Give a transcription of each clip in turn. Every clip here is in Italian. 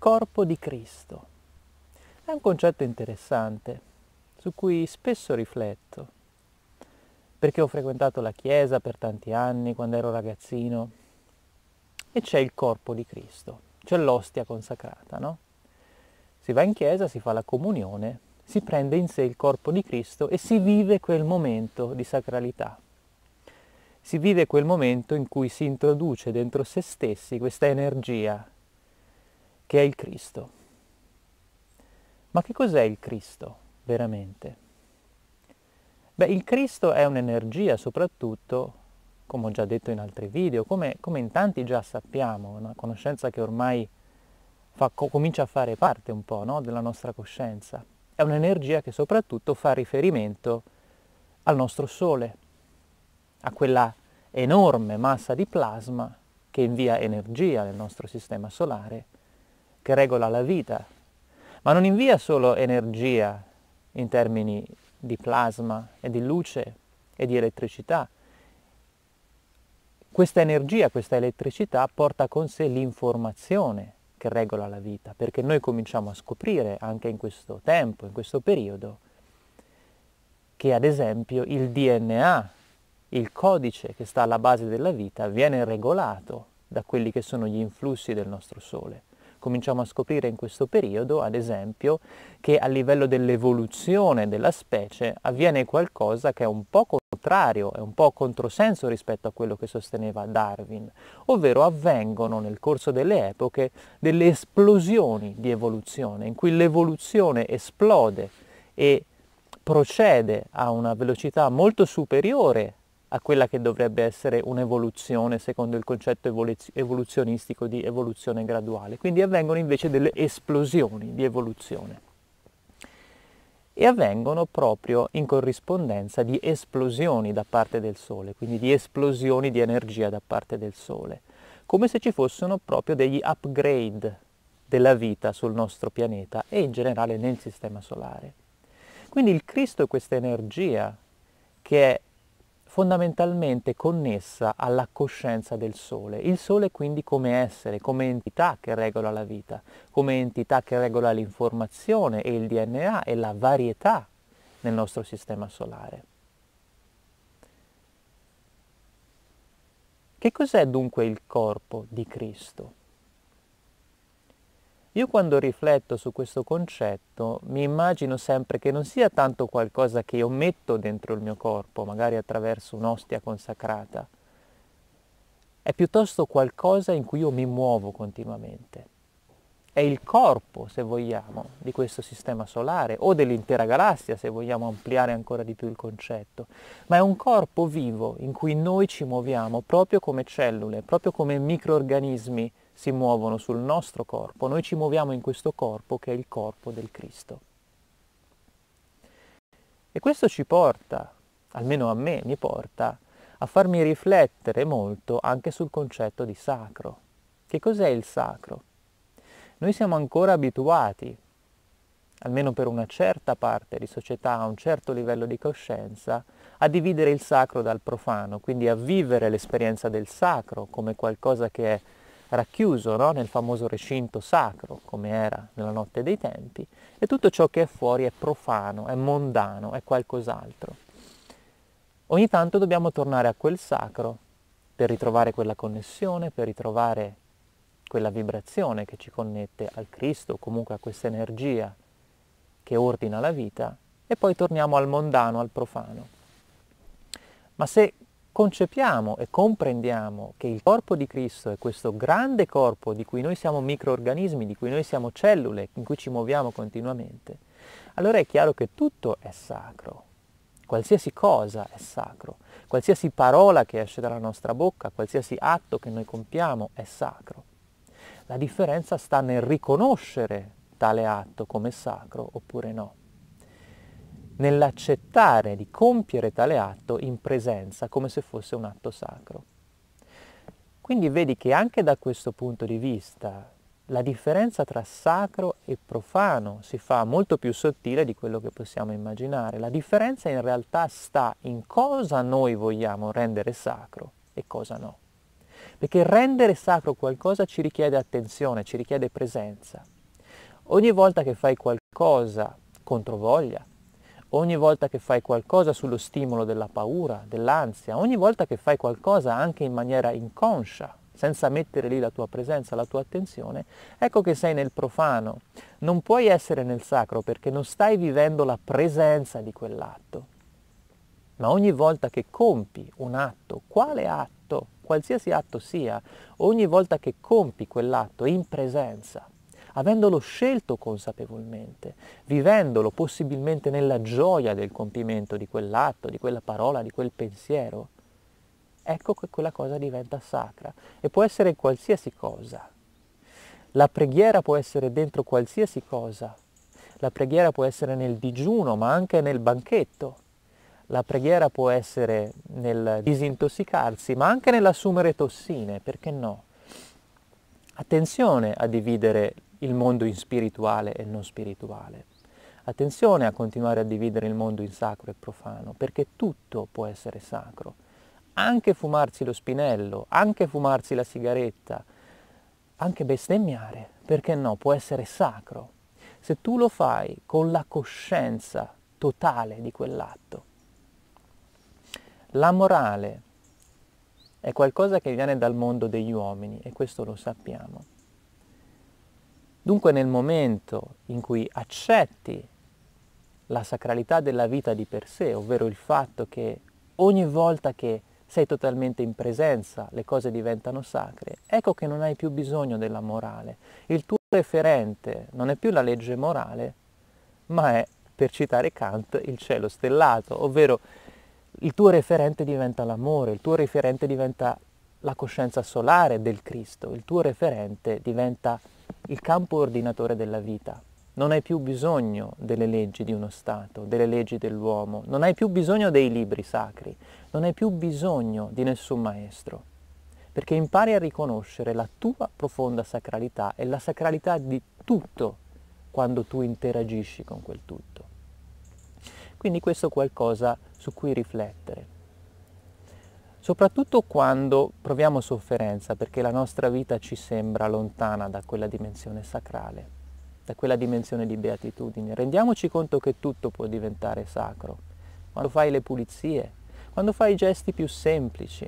corpo di Cristo. È un concetto interessante su cui spesso rifletto, perché ho frequentato la Chiesa per tanti anni quando ero ragazzino e c'è il corpo di Cristo, c'è l'ostia consacrata, no? Si va in Chiesa, si fa la comunione, si prende in sé il corpo di Cristo e si vive quel momento di sacralità. Si vive quel momento in cui si introduce dentro se stessi questa energia che è il Cristo. Ma che cos'è il Cristo veramente? Beh, il Cristo è un'energia soprattutto, come ho già detto in altri video, come, come in tanti già sappiamo, una conoscenza che ormai fa, comincia a fare parte un po' no? della nostra coscienza. È un'energia che soprattutto fa riferimento al nostro Sole, a quella enorme massa di plasma che invia energia nel nostro sistema solare che regola la vita, ma non invia solo energia in termini di plasma e di luce e di elettricità. Questa energia, questa elettricità porta con sé l'informazione che regola la vita, perché noi cominciamo a scoprire anche in questo tempo, in questo periodo, che ad esempio il DNA, il codice che sta alla base della vita, viene regolato da quelli che sono gli influssi del nostro Sole cominciamo a scoprire in questo periodo, ad esempio, che a livello dell'evoluzione della specie avviene qualcosa che è un po' contrario, è un po' controsenso rispetto a quello che sosteneva Darwin, ovvero avvengono nel corso delle epoche delle esplosioni di evoluzione, in cui l'evoluzione esplode e procede a una velocità molto superiore a quella che dovrebbe essere un'evoluzione secondo il concetto evoluzionistico di evoluzione graduale. Quindi avvengono invece delle esplosioni di evoluzione e avvengono proprio in corrispondenza di esplosioni da parte del Sole, quindi di esplosioni di energia da parte del Sole, come se ci fossero proprio degli upgrade della vita sul nostro pianeta e in generale nel Sistema Solare. Quindi il Cristo è questa energia che è fondamentalmente connessa alla coscienza del Sole. Il Sole quindi come essere, come entità che regola la vita, come entità che regola l'informazione e il DNA e la varietà nel nostro sistema solare. Che cos'è dunque il corpo di Cristo? Io quando rifletto su questo concetto mi immagino sempre che non sia tanto qualcosa che io metto dentro il mio corpo, magari attraverso un'ostia consacrata, è piuttosto qualcosa in cui io mi muovo continuamente. È il corpo, se vogliamo, di questo sistema solare o dell'intera galassia, se vogliamo ampliare ancora di più il concetto, ma è un corpo vivo in cui noi ci muoviamo proprio come cellule, proprio come microorganismi si muovono sul nostro corpo, noi ci muoviamo in questo corpo che è il corpo del Cristo. E questo ci porta, almeno a me mi porta, a farmi riflettere molto anche sul concetto di sacro. Che cos'è il sacro? Noi siamo ancora abituati, almeno per una certa parte di società, a un certo livello di coscienza, a dividere il sacro dal profano, quindi a vivere l'esperienza del sacro come qualcosa che è racchiuso no? nel famoso recinto sacro, come era nella notte dei tempi, e tutto ciò che è fuori è profano, è mondano, è qualcos'altro. Ogni tanto dobbiamo tornare a quel sacro per ritrovare quella connessione, per ritrovare quella vibrazione che ci connette al Cristo, comunque a questa energia che ordina la vita, e poi torniamo al mondano, al profano. Ma se concepiamo e comprendiamo che il corpo di Cristo è questo grande corpo di cui noi siamo microorganismi, di cui noi siamo cellule, in cui ci muoviamo continuamente, allora è chiaro che tutto è sacro, qualsiasi cosa è sacro, qualsiasi parola che esce dalla nostra bocca, qualsiasi atto che noi compiamo è sacro. La differenza sta nel riconoscere tale atto come sacro oppure no nell'accettare di compiere tale atto in presenza, come se fosse un atto sacro. Quindi vedi che anche da questo punto di vista la differenza tra sacro e profano si fa molto più sottile di quello che possiamo immaginare. La differenza in realtà sta in cosa noi vogliamo rendere sacro e cosa no. Perché rendere sacro qualcosa ci richiede attenzione, ci richiede presenza. Ogni volta che fai qualcosa contro voglia, Ogni volta che fai qualcosa sullo stimolo della paura, dell'ansia, ogni volta che fai qualcosa anche in maniera inconscia, senza mettere lì la tua presenza, la tua attenzione, ecco che sei nel profano. Non puoi essere nel sacro perché non stai vivendo la presenza di quell'atto. Ma ogni volta che compi un atto, quale atto, qualsiasi atto sia, ogni volta che compi quell'atto in presenza, avendolo scelto consapevolmente, vivendolo possibilmente nella gioia del compimento di quell'atto, di quella parola, di quel pensiero, ecco che quella cosa diventa sacra e può essere qualsiasi cosa. La preghiera può essere dentro qualsiasi cosa. La preghiera può essere nel digiuno, ma anche nel banchetto. La preghiera può essere nel disintossicarsi, ma anche nell'assumere tossine, perché no? Attenzione a dividere il mondo in spirituale e non spirituale. Attenzione a continuare a dividere il mondo in sacro e profano, perché tutto può essere sacro. Anche fumarsi lo spinello, anche fumarsi la sigaretta, anche bestemmiare, perché no, può essere sacro. Se tu lo fai con la coscienza totale di quell'atto. La morale è qualcosa che viene dal mondo degli uomini e questo lo sappiamo. Dunque nel momento in cui accetti la sacralità della vita di per sé, ovvero il fatto che ogni volta che sei totalmente in presenza le cose diventano sacre, ecco che non hai più bisogno della morale. Il tuo referente non è più la legge morale, ma è, per citare Kant, il cielo stellato, ovvero il tuo referente diventa l'amore, il tuo referente diventa la coscienza solare del Cristo, il tuo referente diventa il campo ordinatore della vita. Non hai più bisogno delle leggi di uno Stato, delle leggi dell'uomo, non hai più bisogno dei libri sacri, non hai più bisogno di nessun maestro, perché impari a riconoscere la tua profonda sacralità e la sacralità di tutto quando tu interagisci con quel tutto. Quindi questo è qualcosa su cui riflettere soprattutto quando proviamo sofferenza perché la nostra vita ci sembra lontana da quella dimensione sacrale, da quella dimensione di beatitudine. Rendiamoci conto che tutto può diventare sacro, quando fai le pulizie, quando fai i gesti più semplici,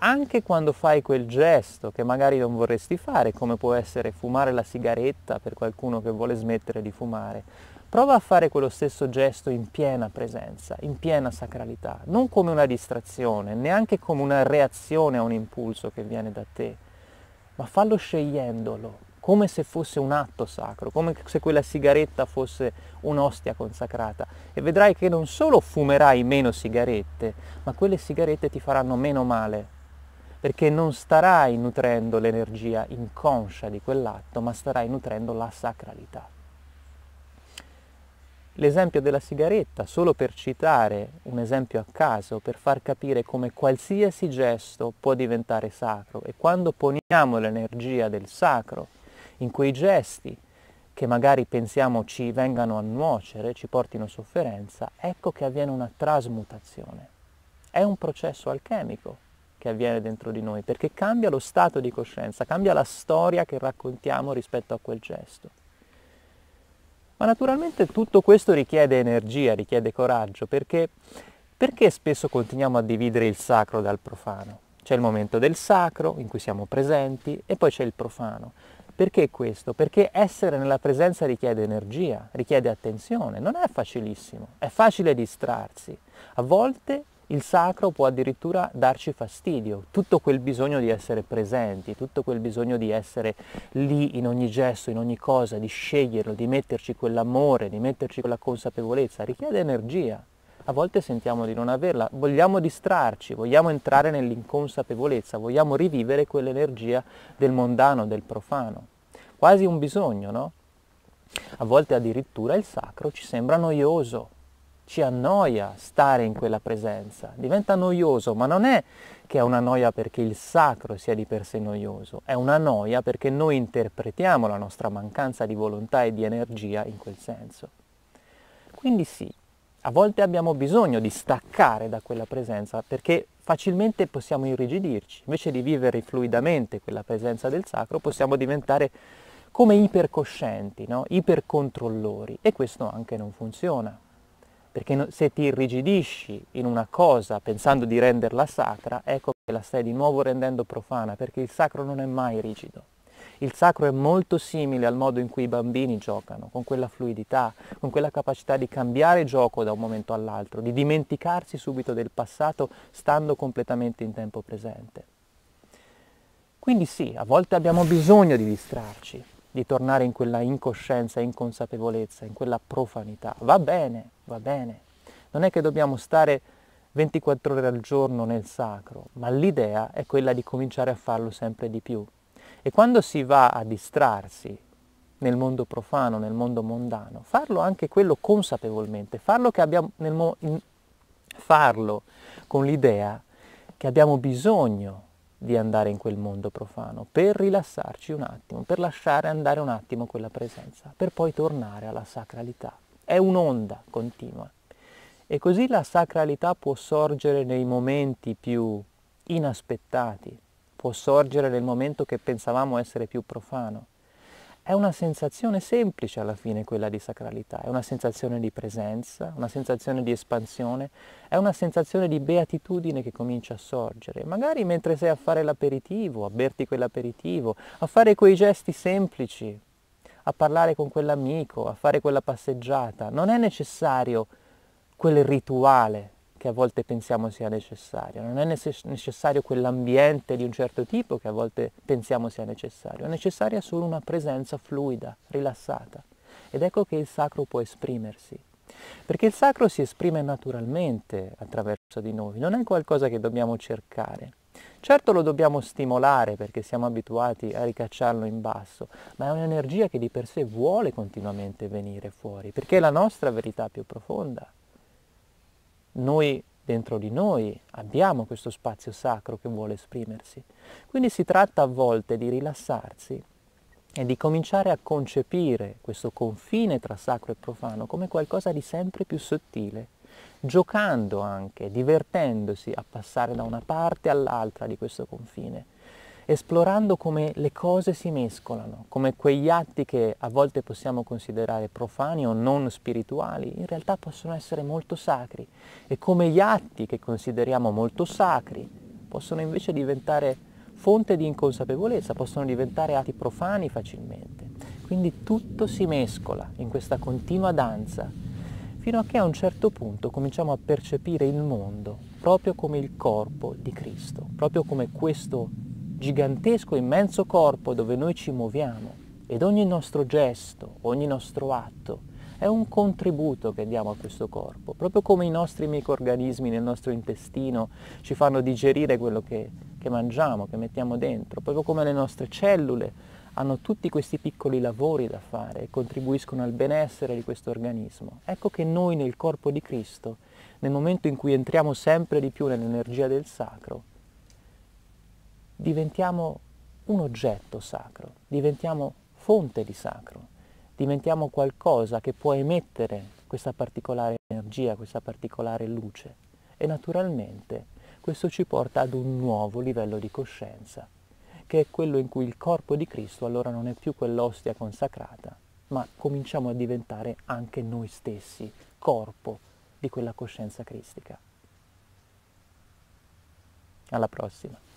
anche quando fai quel gesto che magari non vorresti fare, come può essere fumare la sigaretta per qualcuno che vuole smettere di fumare, prova a fare quello stesso gesto in piena presenza, in piena sacralità, non come una distrazione, neanche come una reazione a un impulso che viene da te, ma fallo scegliendolo, come se fosse un atto sacro, come se quella sigaretta fosse un'ostia consacrata e vedrai che non solo fumerai meno sigarette, ma quelle sigarette ti faranno meno male perché non starai nutrendo l'energia inconscia di quell'atto, ma starai nutrendo la sacralità. L'esempio della sigaretta, solo per citare un esempio a caso, per far capire come qualsiasi gesto può diventare sacro e quando poniamo l'energia del sacro in quei gesti che magari pensiamo ci vengano a nuocere, ci portino sofferenza, ecco che avviene una trasmutazione. È un processo alchemico, che avviene dentro di noi, perché cambia lo stato di coscienza, cambia la storia che raccontiamo rispetto a quel gesto. Ma naturalmente tutto questo richiede energia, richiede coraggio, perché, perché spesso continuiamo a dividere il sacro dal profano? C'è il momento del sacro in cui siamo presenti e poi c'è il profano. Perché questo? Perché essere nella presenza richiede energia, richiede attenzione, non è facilissimo, è facile distrarsi. A volte il sacro può addirittura darci fastidio, tutto quel bisogno di essere presenti, tutto quel bisogno di essere lì in ogni gesto, in ogni cosa, di sceglierlo, di metterci quell'amore, di metterci quella consapevolezza, richiede energia. A volte sentiamo di non averla, vogliamo distrarci, vogliamo entrare nell'inconsapevolezza, vogliamo rivivere quell'energia del mondano, del profano. Quasi un bisogno, no? A volte addirittura il sacro ci sembra noioso, ci annoia stare in quella presenza, diventa noioso, ma non è che è una noia perché il sacro sia di per sé noioso, è una noia perché noi interpretiamo la nostra mancanza di volontà e di energia in quel senso. Quindi sì, a volte abbiamo bisogno di staccare da quella presenza perché facilmente possiamo irrigidirci, invece di vivere fluidamente quella presenza del sacro possiamo diventare come ipercoscienti, no? ipercontrollori e questo anche non funziona perché se ti irrigidisci in una cosa pensando di renderla sacra, ecco che la stai di nuovo rendendo profana, perché il sacro non è mai rigido. Il sacro è molto simile al modo in cui i bambini giocano, con quella fluidità, con quella capacità di cambiare gioco da un momento all'altro, di dimenticarsi subito del passato stando completamente in tempo presente. Quindi sì, a volte abbiamo bisogno di distrarci, di tornare in quella incoscienza, inconsapevolezza, in quella profanità. Va bene, va bene. Non è che dobbiamo stare 24 ore al giorno nel sacro, ma l'idea è quella di cominciare a farlo sempre di più. E quando si va a distrarsi nel mondo profano, nel mondo mondano, farlo anche quello consapevolmente, farlo, mo- in- farlo con l'idea che abbiamo bisogno di andare in quel mondo profano, per rilassarci un attimo, per lasciare andare un attimo quella presenza, per poi tornare alla sacralità. È un'onda continua. E così la sacralità può sorgere nei momenti più inaspettati, può sorgere nel momento che pensavamo essere più profano, è una sensazione semplice alla fine quella di sacralità, è una sensazione di presenza, una sensazione di espansione, è una sensazione di beatitudine che comincia a sorgere. Magari mentre sei a fare l'aperitivo, a berti quell'aperitivo, a fare quei gesti semplici, a parlare con quell'amico, a fare quella passeggiata, non è necessario quel rituale che a volte pensiamo sia necessario, non è necessario quell'ambiente di un certo tipo che a volte pensiamo sia necessario, è necessaria solo una presenza fluida, rilassata. Ed ecco che il sacro può esprimersi, perché il sacro si esprime naturalmente attraverso di noi, non è qualcosa che dobbiamo cercare. Certo lo dobbiamo stimolare perché siamo abituati a ricacciarlo in basso, ma è un'energia che di per sé vuole continuamente venire fuori, perché è la nostra verità più profonda noi dentro di noi abbiamo questo spazio sacro che vuole esprimersi. Quindi si tratta a volte di rilassarsi e di cominciare a concepire questo confine tra sacro e profano come qualcosa di sempre più sottile, giocando anche, divertendosi a passare da una parte all'altra di questo confine esplorando come le cose si mescolano, come quegli atti che a volte possiamo considerare profani o non spirituali, in realtà possono essere molto sacri e come gli atti che consideriamo molto sacri possono invece diventare fonte di inconsapevolezza, possono diventare atti profani facilmente. Quindi tutto si mescola in questa continua danza fino a che a un certo punto cominciamo a percepire il mondo proprio come il corpo di Cristo, proprio come questo gigantesco, immenso corpo dove noi ci muoviamo ed ogni nostro gesto, ogni nostro atto è un contributo che diamo a questo corpo, proprio come i nostri microorganismi nel nostro intestino ci fanno digerire quello che, che mangiamo, che mettiamo dentro, proprio come le nostre cellule hanno tutti questi piccoli lavori da fare e contribuiscono al benessere di questo organismo. Ecco che noi nel corpo di Cristo, nel momento in cui entriamo sempre di più nell'energia del sacro, diventiamo un oggetto sacro, diventiamo fonte di sacro, diventiamo qualcosa che può emettere questa particolare energia, questa particolare luce e naturalmente questo ci porta ad un nuovo livello di coscienza, che è quello in cui il corpo di Cristo allora non è più quell'ostia consacrata, ma cominciamo a diventare anche noi stessi corpo di quella coscienza cristica. Alla prossima.